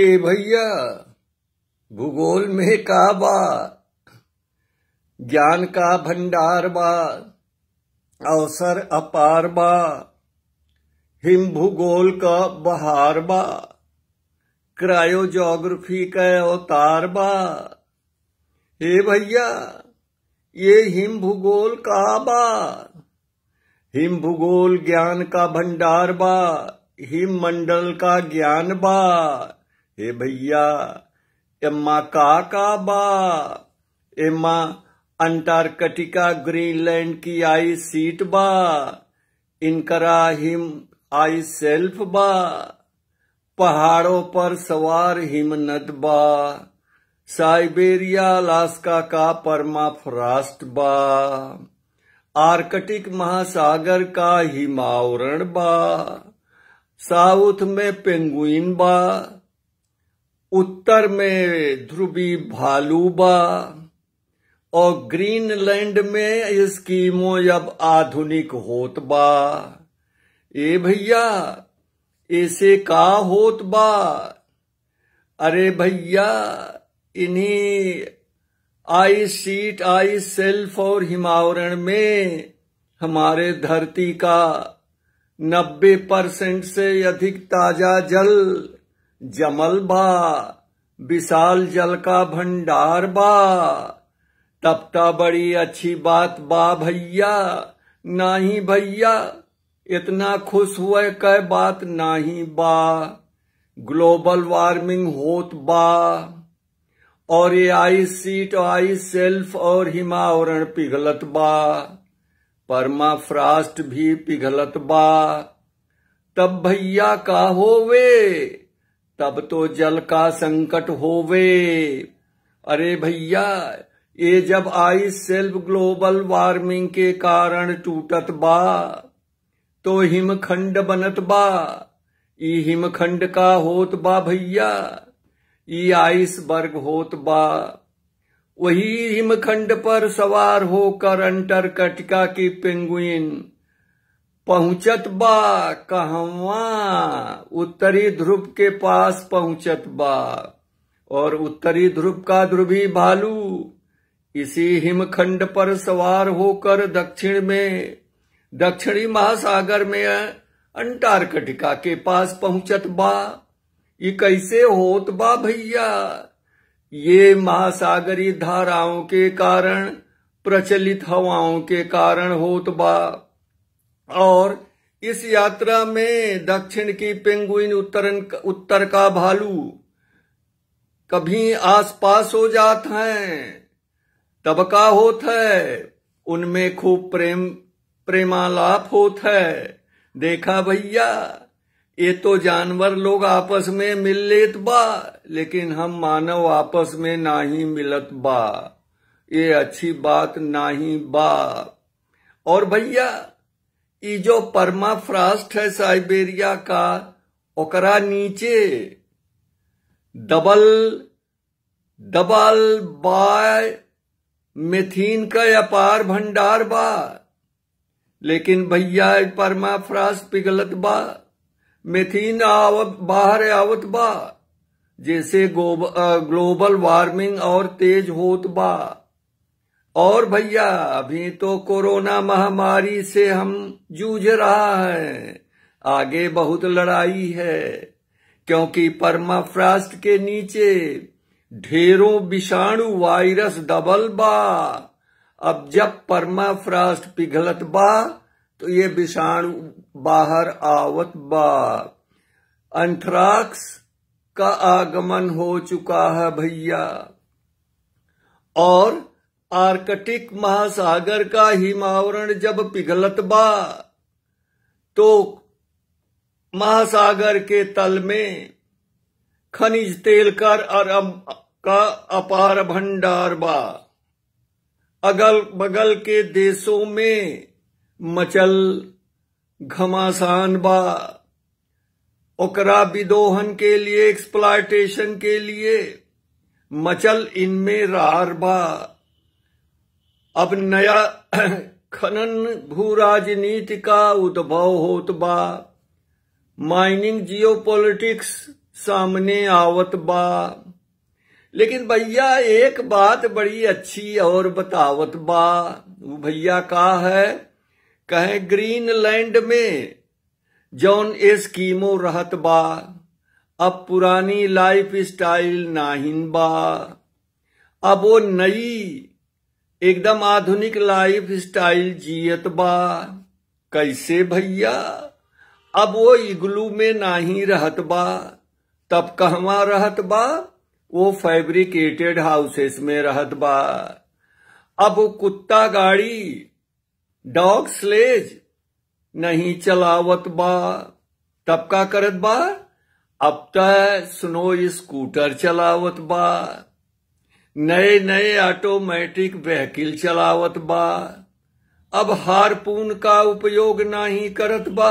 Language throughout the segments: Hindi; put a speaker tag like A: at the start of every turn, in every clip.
A: ए भैया भूगोल में का बा ज्ञान का भंडार बा अवसर अपार बा हिम भूगोल का बहार बा क्रायो जोग्राफी का अवतार बा हे भैया ये हिम भूगोल का बा हिम भूगोल ज्ञान का भंडार बा हिम मंडल का ज्ञान बा हे भैया एम्मा का बा एम्मा अंटार्कटिका ग्रीनलैंड की आई सीट बा इनकरा हिम आई सेल्फ बा पहाड़ों पर सवार हिमनद बा साइबेरिया अलास्का का परमा फ्रास्ट बा आर्कटिक महासागर का हिमावरण बा साउथ में पेंगुइन बा उत्तर में ध्रुवी भालूबा और ग्रीनलैंड में स्कीमो अब आधुनिक होत बा ए भैया ऐसे का होत बा अरे भैया इन्हीं आई सीट आई सेल्फ और हिमावरण में हमारे धरती का नब्बे परसेंट से अधिक ताजा जल जमल बा विशाल जल का भंडार बा तपता बड़ी अच्छी बात बा भैया नाही भैया इतना खुश हुए कह बात नाही बा ग्लोबल वार्मिंग होत बा और ये आई सीट आई सेल्फ और हिमावरण पिघलत बा परमा फ्रास्ट भी पिघलत बा तब भैया का होवे तब तो जल का संकट होवे अरे भैया ये जब आई सेल्फ ग्लोबल वार्मिंग के कारण टूटत बा तो हिमखंड बनत बा ई हिमखंड का होत बा भैया ई बर्ग होत बा वही हिमखंड पर सवार होकर अंटरकटिका की पेंगुइन पहुंचत बा कहवा उत्तरी ध्रुव के पास पहुंचत बा और उत्तरी ध्रुव का ध्रुवी भालू इसी हिमखंड पर सवार होकर दक्षिण में दक्षिणी महासागर में अंटार्कटिका के पास पहुंचत बा ये कैसे होत बा भैया ये महासागरी धाराओं के कारण प्रचलित हवाओं के कारण होत बा और इस यात्रा में दक्षिण की पेंगुइन उत्तर उत्तर का भालू कभी आसपास हो जात हैं तबका होता है उनमें खूब प्रेम प्रेमालाप होता है देखा भैया ये तो जानवर लोग आपस में मिल लेत बा लेकिन हम मानव आपस में ना ही मिलत बा ये अच्छी बात ना ही बा और भैया जो परमाफ्रास्ट है साइबेरिया का ओकरा नीचे डबल डबल बाय मेथीन का अपार भंडार बा लेकिन भैया परमाफ्रास्ट पिघलत बा मेथीन आवत बाहर आवत बा जैसे ग्लोबल वार्मिंग और तेज होत बा और भैया अभी तो कोरोना महामारी से हम जूझ रहा है आगे बहुत लड़ाई है क्योंकि परमाफ्रास्ट के नीचे ढेरों विषाणु वायरस डबल बा अब जब परमाफ्रास्ट पिघलत बा तो ये विषाणु बाहर आवत बा अंथ्राक्स का आगमन हो चुका है भैया और आर्कटिक महासागर का हिमावरण जब पिघलत बा तो महासागर के तल में खनिज तेल कर और का अपार भंडार बा अगल बगल के देशों में मचल घमासान बा ओकरा विदोहन के लिए एक्सप्लाइटेशन के लिए मचल इनमें रार बा अब नया खनन भू राजनीति का उद्भव होत बा माइनिंग जियोपॉलिटिक्स सामने आवत बा लेकिन भैया एक बात बड़ी अच्छी और बतावत बा वो भैया का है कहे ग्रीनलैंड में जौन स्कीमो रहत बा अब पुरानी लाइफ स्टाइल नाहिन बा अब वो नई एकदम आधुनिक लाइफ स्टाइल जियत बा कैसे भैया अब वो इग्लू में नाही रहत बा तब कहवा रहत बा वो फैब्रिकेटेड हाउसेस में रहत बा अब कुत्ता गाड़ी डॉग स्लेज नहीं चलावत बा तब का करत बा अब त स्नो स्कूटर चलावत बा नए नए ऑटोमेटिक व्हीकिल चलावत बा अब हारपून का उपयोग नहीं करत बा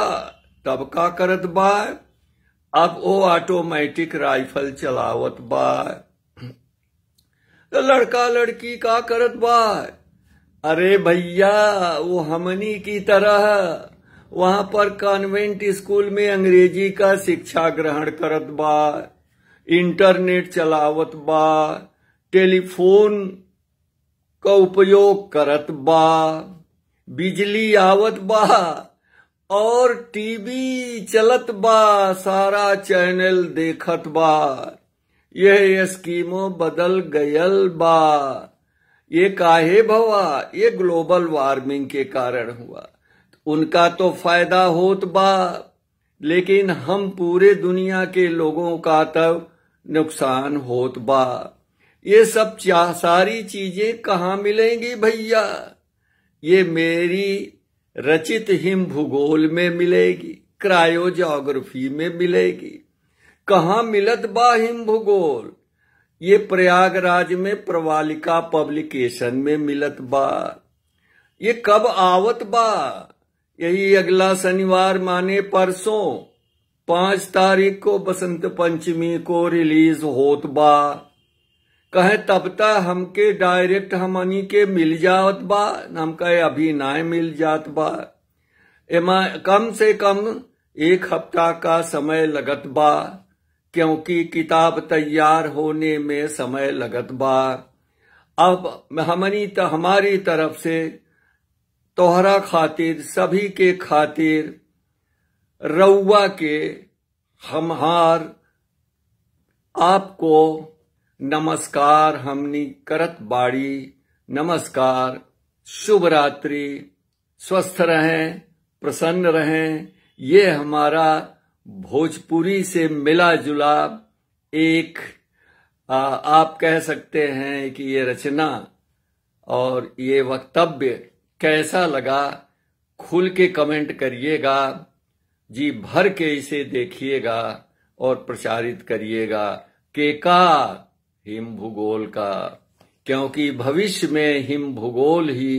A: तब का करत बा अब ओ ऑटोमेटिक राइफल चलावत बा तो लड़का लड़की का करत बा अरे भैया वो हमनी की तरह वहां पर कॉन्वेंट स्कूल में अंग्रेजी का शिक्षा ग्रहण करत बा इंटरनेट चलावत बा टेलीफोन का उपयोग करत बा बिजली आवत बा और टीवी चलत बा सारा चैनल देखत बा यह स्कीमो बदल गयल बा ये काहे भवा ये ग्लोबल वार्मिंग के कारण हुआ उनका तो फायदा होत बा लेकिन हम पूरे दुनिया के लोगों का तब तो नुकसान होत बा ये सब सारी चीजें कहाँ मिलेंगी भैया ये मेरी रचित हिम भूगोल में मिलेगी क्रायोजोग्राफी में मिलेगी कहाँ मिलत बा हिम भूगोल ये प्रयागराज में प्रवालिका पब्लिकेशन में मिलत बा ये कब आवत बा यही अगला शनिवार माने परसों पांच तारीख को बसंत पंचमी को रिलीज होत बा कहे तब तक हमके डायरेक्ट हमनी के मिल जात बा हम कहे अभी ना मिल जात बा एमा कम से कम एक हफ्ता का समय लगत बा क्योंकि किताब तैयार होने में समय लगत बा अब हमनी तो हमारी तरफ से तोहरा खातिर सभी के खातिर रउआ के हमहार आपको नमस्कार हमनी करत बाड़ी नमस्कार शुभ रात्रि स्वस्थ रहें प्रसन्न रहें ये हमारा भोजपुरी से मिला जुला एक आ, आप कह सकते हैं कि ये रचना और ये वक्तव्य कैसा लगा खुल के कमेंट करिएगा जी भर के इसे देखिएगा और प्रचारित करिएगा केका हिम भूगोल का क्योंकि भविष्य में हिम भूगोल ही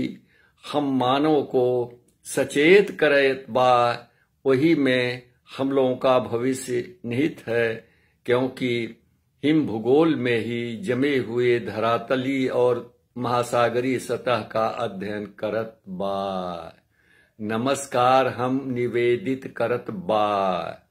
A: हम मानव को सचेत करे बा वही में हम लोगों का भविष्य निहित है क्योंकि हिम भूगोल में ही जमे हुए धरातली और महासागरी सतह का अध्ययन करत बा नमस्कार हम निवेदित करत बा